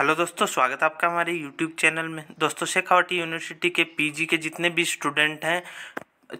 hello दोस्तों स्वागत है आपका हमारे यूट्यूब चैनल में दोस्तों शेखावटी यूनिवर्सिटी के पीजी के जितने भी स्टूडेंट हैं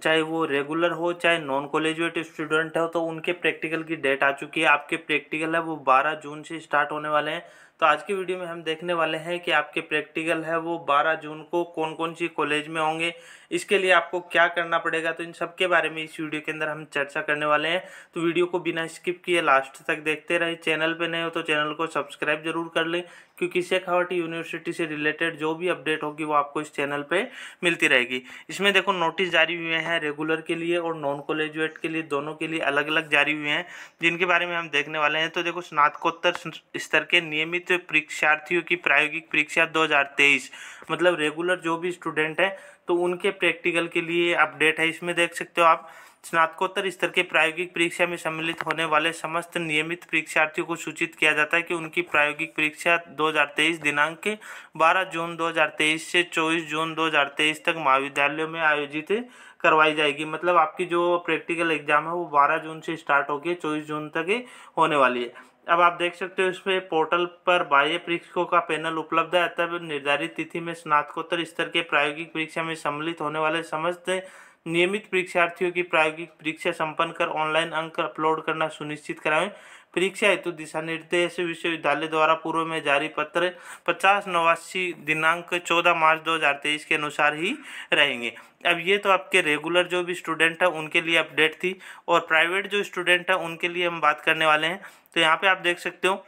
चाहे वो रेगुलर हो चाहे नॉन कॉलेजुएट स्टूडेंट हो तो उनके प्रैक्टिकल की डेट आ चुकी है आपके प्रैक्टिकल है वो 12 जून से स्टार्ट होने वाले हैं तो आज की वीडियो में हम देखने वाले हैं कि आपके प्रैक्टिकल है वो 12 जून को कौन कौन सी कॉलेज में होंगे इसके लिए आपको क्या करना पड़ेगा तो इन सब के बारे में इस वीडियो के अंदर हम चर्चा करने वाले हैं तो वीडियो को बिना स्किप किए लास्ट तक देखते रहे चैनल पर नए हो तो चैनल को सब्सक्राइब जरूर कर लें क्योंकि शेखावटी यूनिवर्सिटी से रिलेटेड जो भी अपडेट होगी वो आपको इस चैनल पे मिलती रहेगी इसमें देखो नोटिस जारी हुए हैं रेगुलर के लिए और नॉन कॉलेजुएट के लिए दोनों के लिए अलग अलग जारी हुए हैं जिनके बारे में हम देखने वाले हैं तो देखो स्नातकोत्तर स्तर के नियमित परीक्षार्थियों की प्रायोगिक परीक्षा दो मतलब रेगुलर जो भी स्टूडेंट हैं तो उनके प्रैक्टिकल के लिए अपडेट है इसमें देख सकते हो आप स्नातकोत्तर स्तर के प्रायोगिक परीक्षा में सम्मिलित होने वाले समस्त नियमित परीक्षार्थियों को सूचित किया जाता है कि उनकी प्रायोगिक परीक्षा 2023 दिनांक 12 जून 2023 से 24 जून 2023 तक महाविद्यालयों में आयोजित करवाई जाएगी मतलब आपकी जो प्रैक्टिकल एग्जाम है वो 12 जून से स्टार्ट होगी चौबीस जून तक होने वाली है अब आप देख सकते हो इसमें पोर्टल पर बाह्य परीक्षकों का पैनल उपलब्ध है तब निर्धारित तिथि में स्नातकोत्तर स्तर के प्रायोगिक परीक्षा में सम्मिलित होने वाले समस्त नियमित परीक्षार्थियों की प्रायोगिक परीक्षा संपन्न कर ऑनलाइन अंक अपलोड करना सुनिश्चित कराएं परीक्षा हेतु दिशा निर्देश विश्वविद्यालय द्वारा पूर्व में जारी पत्र पचास नवासी दिनांक चौदह मार्च 2023 के अनुसार ही रहेंगे अब ये तो आपके रेगुलर जो भी स्टूडेंट है उनके लिए अपडेट थी और प्राइवेट जो स्टूडेंट है उनके लिए हम बात करने वाले हैं तो यहाँ पे आप देख सकते हो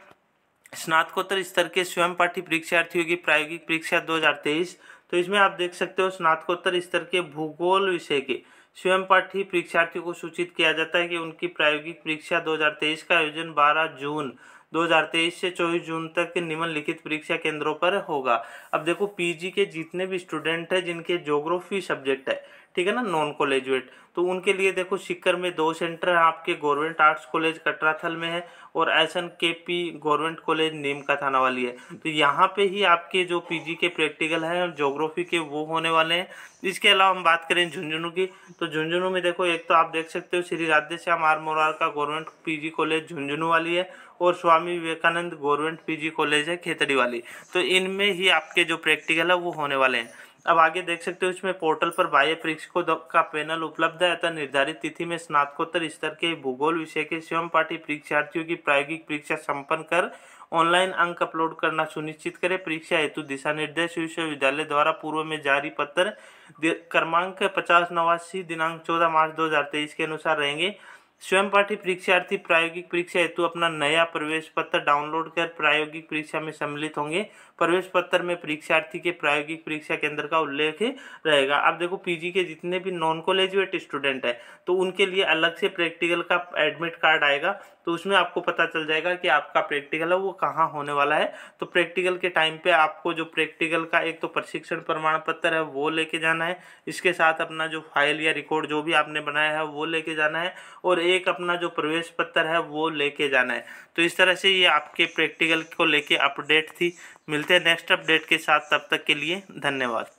स्नातकोत्तर स्तर के स्वयं पाठी परीक्षार्थियों की प्रायोगिक परीक्षा 2023 तो इसमें आप देख सकते हो स्नातकोत्तर स्तर के भूगोल विषय के स्वयं पाठी परीक्षार्थियों को सूचित किया जाता है कि उनकी प्रायोगिक परीक्षा 2023 का आयोजन 12 जून 2023 से 24 जून तक निम्नलिखित परीक्षा केंद्रों पर होगा अब देखो पीजी के जितने भी स्टूडेंट हैं जिनके ज्योग्राफी सब्जेक्ट है ठीक है ना नॉन कॉलेजुएट तो उनके लिए देखो सिक्कर में दो सेंटर है आपके गवर्नमेंट आर्ट्स कॉलेज कटराथल में है और S N K P government college Neem Ka Thana वाली है तो यहाँ पे ही आपके जो पीजी के प्रैक्टिकल हैं और जोग्राफी के वो होने वाले हैं इसके अलावा हम बात करें झुंझुनू की तो झुंझुनू में देखो एक तो आप देख सकते हो श्री राधे श्याम आर मोरार का गवर्नमेंट पीजी कॉलेज झुंझुनू वाली है और Swami Vivekananda government P college है खेतड़ी वाली तो इनमें ही आपके जो प्रैक्टिकल है वो होने वाले हैं अब आगे देख सकते हो इसमें पोर्टल पर बाह्य परीक्षकों का पैनल उपलब्ध है अतः निर्धारित तिथि में स्नातकोत्तर स्तर के भूगोल विषय के स्वयं पाठी परीक्षार्थियों की प्रायोगिक परीक्षा संपन्न कर ऑनलाइन अंक अपलोड करना सुनिश्चित करें परीक्षा हेतु दिशा निर्देश विश्वविद्यालय द्वारा पूर्व में जारी पत्र क्रमांक पचास नवासी दिनांक चौदह मार्च दो के अनुसार रहेंगे स्वयं पाठी परीक्षार्थी प्रायोगिक परीक्षा हेतु अपना नया प्रवेश पत्र डाउनलोड कर प्रायोगिक परीक्षा में सम्मिलित होंगे प्रवेश पत्र में परीक्षार्थी के प्रायोगिक परीक्षा केंद्र का उल्लेख रहेगा अब देखो पीजी के जितने भी नॉन कॉलेजुएट स्टूडेंट हैं तो उनके लिए अलग से प्रैक्टिकल का एडमिट कार्ड आएगा तो उसमें आपको पता चल जाएगा कि आपका प्रैक्टिकल है वो कहाँ होने वाला है तो प्रैक्टिकल के टाइम पे आपको जो प्रैक्टिकल का एक तो प्रशिक्षण प्रमाण पत्र है वो लेके जाना है इसके साथ अपना जो फाइल या रिकॉर्ड जो भी आपने बनाया है वो लेके जाना है और एक अपना जो प्रवेश पत्र है वो लेके जाना है तो इस तरह से ये आपके प्रैक्टिकल को लेके अपडेट थी मिलते हैं नेक्स्ट अपडेट के साथ तब तक के लिए धन्यवाद